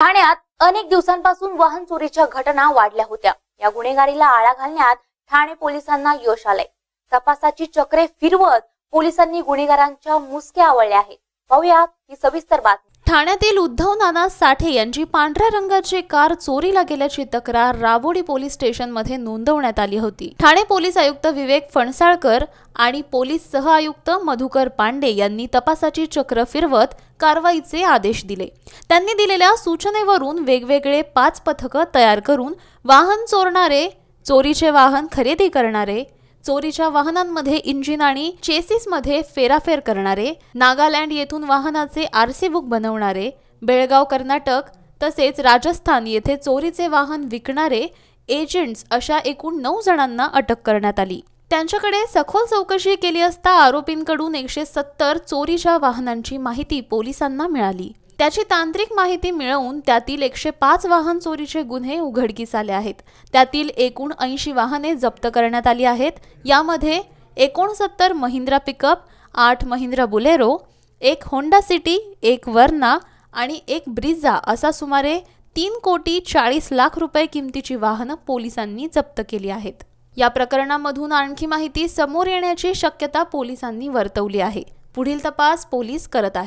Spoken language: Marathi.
ठाण्यात अनेक दिवसांपासून वाहन चोरीच्या घटना वाढल्या होत्या या गुन्हेगारीला आळा घालण्यात ठाणे पोलिसांना यश आलंय तपासाची चक्रे फिरवत पोलिसांनी गुन्हेगारांच्या मुसक्या आवळल्या आहेत पाहूया ही सविस्तर बातमी ठाण्यातील उद्धव नाना साठे यांची पांढऱ्या रंगाची कार चोरीला गेल्याची तक्रार राबोडी पोलीस स्टेशन मध्ये नोंदवण्यात आली होती ठाणे पोलीस आयुक्त विवेक फणसाळकर आणि पोलीस सह आयुक्त मधुकर पांडे यांनी तपासाची चक्र फिरवत कारवाईचे आदेश दिले त्यांनी दिलेल्या सूचनेवरून वेगवेगळे पाच पथकं तयार करून वाहन चोरणारे चोरीचे वाहन खरेदी करणारे चोरीच्या वाहनांमध्ये इंजिन आणि चेसिसमध्ये फेराफेर करणारे नागालँड येथून वाहनाचे आरसी बुक बनवणारे बेळगाव कर्नाटक तसेच राजस्थान येथे चोरीचे वाहन विकणारे एजंट्स अशा एकूण नऊ जणांना अटक करण्यात आली त्यांच्याकडे सखोल चौकशी केली असता आरोपींकडून एकशे सत्तर चोरीच्या वाहनांची माहिती पोलिसांना मिळाली त्याची तांत्रिक माहिती मिळवून त्यातील एकशे पाच वाहन चोरीचे गुन्हे उघडकीस आले आहेत त्यातील एकूण ऐंशी वाहने जप्त करण्यात आली आहेत यामध्ये एकोणसत्तर महिंद्रा पिकअप आठ महिंद्रा बुलेरो एक होंडा सिटी एक वर्ना आणि एक ब्रिझा असा सुमारे तीन कोटी चाळीस लाख रुपये किमतीची वाहनं पोलिसांनी जप्त केली आहेत या प्रकरणामधून आणखी माहिती समोर येण्याची शक्यता पोलिसांनी वर्तवली आहे पुढील तपास पोलीस करत आहेत